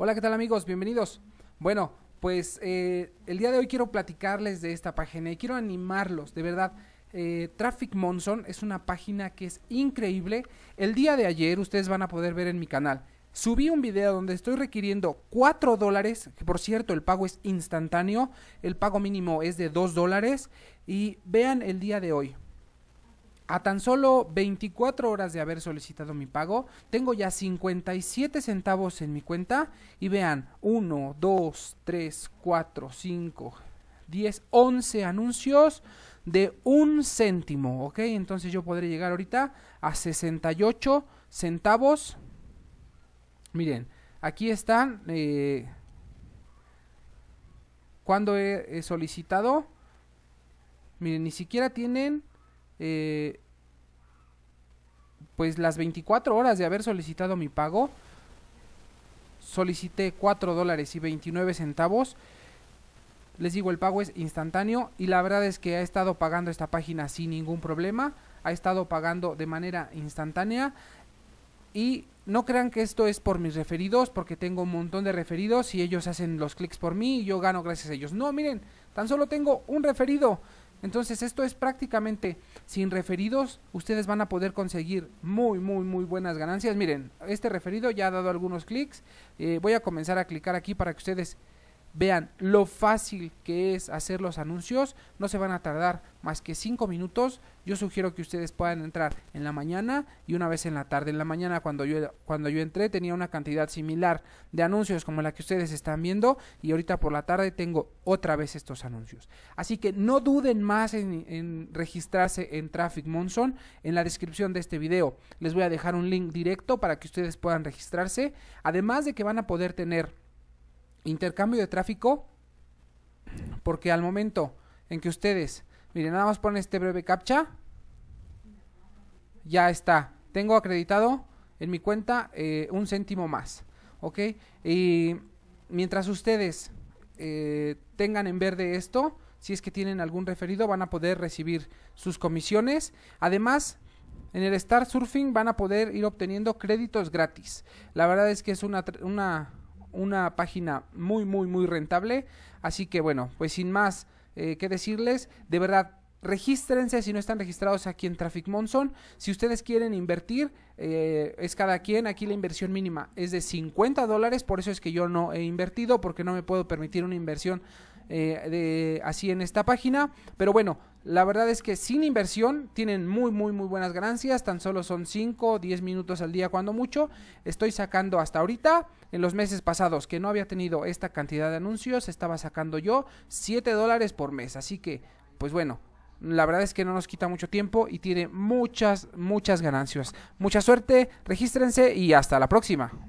Hola, ¿qué tal amigos? Bienvenidos. Bueno, pues eh, el día de hoy quiero platicarles de esta página y quiero animarlos, de verdad. Eh, Traffic Monson es una página que es increíble. El día de ayer ustedes van a poder ver en mi canal. Subí un video donde estoy requiriendo 4 dólares, que por cierto el pago es instantáneo, el pago mínimo es de 2 dólares y vean el día de hoy. A tan solo 24 horas de haber solicitado mi pago, tengo ya 57 centavos en mi cuenta y vean, 1, 2, 3, 4, 5, 10, 11 anuncios de un céntimo, ¿ok? Entonces yo podré llegar ahorita a 68 centavos. Miren, aquí están eh, cuando he solicitado. Miren, ni siquiera tienen eh, pues las 24 horas de haber solicitado mi pago, solicité 4 dólares y 29 centavos. Les digo, el pago es instantáneo y la verdad es que ha estado pagando esta página sin ningún problema. Ha estado pagando de manera instantánea. Y no crean que esto es por mis referidos, porque tengo un montón de referidos y ellos hacen los clics por mí y yo gano gracias a ellos. No, miren, tan solo tengo un referido entonces esto es prácticamente sin referidos, ustedes van a poder conseguir muy, muy, muy buenas ganancias. Miren, este referido ya ha dado algunos clics. Eh, voy a comenzar a clicar aquí para que ustedes Vean lo fácil que es hacer los anuncios, no se van a tardar más que 5 minutos. Yo sugiero que ustedes puedan entrar en la mañana y una vez en la tarde. En la mañana cuando yo cuando yo entré tenía una cantidad similar de anuncios como la que ustedes están viendo y ahorita por la tarde tengo otra vez estos anuncios. Así que no duden más en, registrarse en Traffic Monson. En la descripción de este video les voy a dejar un link directo para que ustedes puedan registrarse. Además de que van a poder tener intercambio de tráfico, porque al momento en que ustedes, miren, nada más ponen este breve captcha, ya está. Tengo acreditado en mi cuenta eh, un céntimo más, ¿ok? Y mientras ustedes eh, tengan en verde esto, si es que tienen algún referido, van a poder recibir sus comisiones. Además, en el Star Surfing van a poder ir obteniendo créditos gratis. La verdad es que es una una página muy, muy, muy rentable. Así que bueno, pues sin más eh, que decirles, de verdad, regístrense si no están registrados aquí en Traffic Monson. Si ustedes quieren invertir, eh, es cada quien. Aquí la inversión mínima es de 50 dólares, por eso es que yo no he invertido, porque no me puedo permitir una inversión eh, de, así en esta página. Pero bueno, la verdad es que sin inversión tienen muy, muy, muy buenas ganancias. Tan solo son 5 o 10 minutos al día cuando mucho. Estoy sacando hasta ahorita, en los meses pasados que no había tenido esta cantidad de anuncios, estaba sacando yo 7 dólares por mes. Así que, pues bueno. La verdad es que no nos quita mucho tiempo y tiene muchas, muchas ganancias. Mucha suerte, regístrense y hasta la próxima.